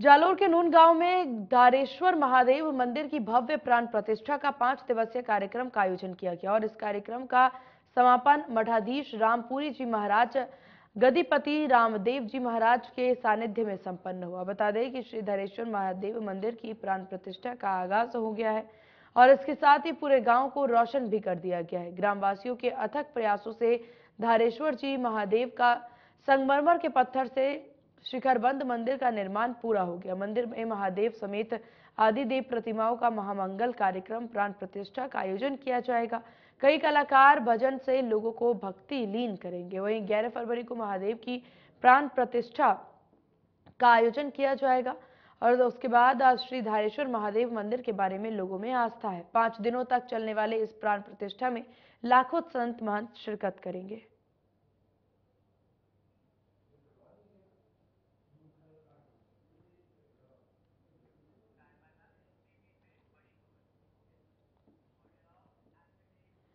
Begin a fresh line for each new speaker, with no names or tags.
जालोर के नून गांव में दारेश्वर महादेव मंदिर की भव्य प्राण प्रतिष्ठा का पांच दिवसीय कार्यक्रम का आयोजन किया गया और इस कार्यक्रम का समापन मठाधीश रामपुरी जी महाराज गदिपति रामदेव जी महाराज के सानिध्य में संपन्न हुआ बता दें कि श्री धरेश्वर महादेव मंदिर की प्राण प्रतिष्ठा का आगाज हो गया है और इसके साथ ही पूरे गांव को रोशन भी कर दिया गया है ग्रामवासियों के अथक प्रयासों से धारेश्वर जी महादेव का संगमरमर के पत्थर से शिखरबंद मंदिर का निर्माण पूरा हो गया मंदिर में महादेव समेत आदि देव प्रतिमाओं का महामंगल कार्यक्रम प्राण प्रतिष्ठा का आयोजन किया जाएगा कई कलाकार भजन से लोगों को भक्ति लीन करेंगे वहीं 11 फरवरी को महादेव की प्राण प्रतिष्ठा का आयोजन किया जाएगा और उसके बाद आज श्री धारेश्वर महादेव मंदिर के बारे में लोगों में आस्था है पांच दिनों तक चलने वाले इस प्राण प्रतिष्ठा में लाखों संत महंत शिरकत करेंगे